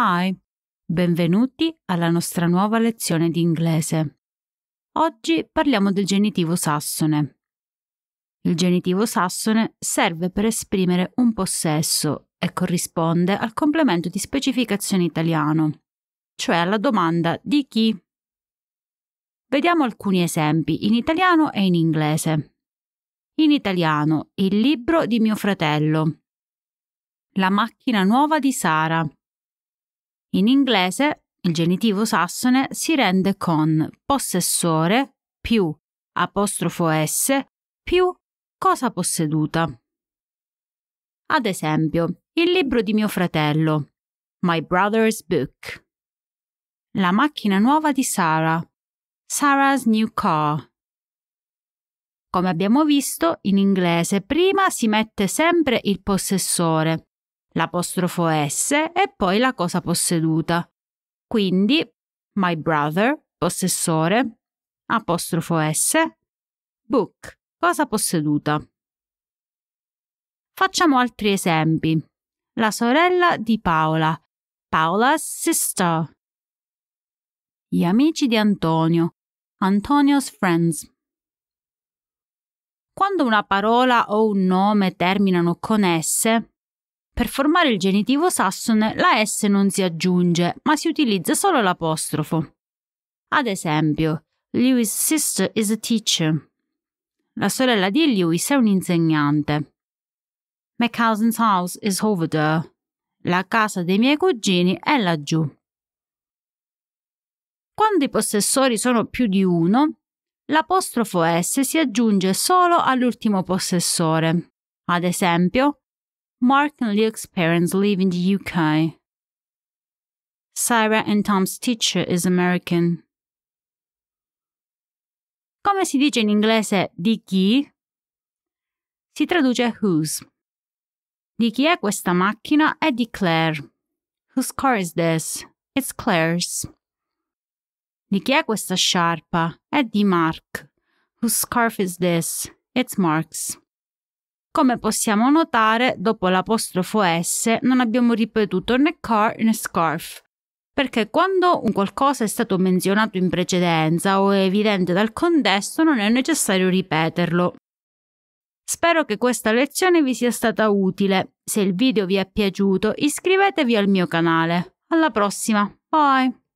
Hi, benvenuti alla nostra nuova lezione di inglese. Oggi parliamo del genitivo sassone. Il genitivo sassone serve per esprimere un possesso e corrisponde al complemento di specificazione italiano, cioè alla domanda di chi. Vediamo alcuni esempi in italiano e in inglese. In italiano, il libro di mio fratello. La macchina nuova di Sara. In inglese il genitivo sassone si rende con possessore più apostrofo s più cosa posseduta. Ad esempio, il libro di mio fratello, My Brother's Book. La macchina nuova di Sarah, Sarah's New Car. Come abbiamo visto, in inglese prima si mette sempre il possessore l'apostrofo S e poi la cosa posseduta. Quindi my brother, possessore, apostrofo S, book, cosa posseduta. Facciamo altri esempi. La sorella di Paola, Paola's sister. Gli amici di Antonio, Antonio's friends. Quando una parola o un nome terminano con S, per formare il genitivo sassone la S non si aggiunge, ma si utilizza solo l'apostrofo. Ad esempio, Lewis' sister is a teacher. La sorella di Lewis è un'insegnante. cousin's house is over there. La casa dei miei cugini è laggiù. Quando i possessori sono più di uno, l'apostrofo S si aggiunge solo all'ultimo possessore. Ad esempio, Mark and Luke's parents live in the UK. Sarah and Tom's teacher is American. Come si dice in inglese di chi? Si traduce whose. Di chi è questa macchina è di Claire. Whose car is this? It's Claire's. Di chi è questa sciarpa? È di Mark. Whose scarf is this? It's Mark's. Come possiamo notare, dopo l'apostrofo S non abbiamo ripetuto né car né scarf, perché quando un qualcosa è stato menzionato in precedenza o è evidente dal contesto non è necessario ripeterlo. Spero che questa lezione vi sia stata utile. Se il video vi è piaciuto iscrivetevi al mio canale. Alla prossima, bye!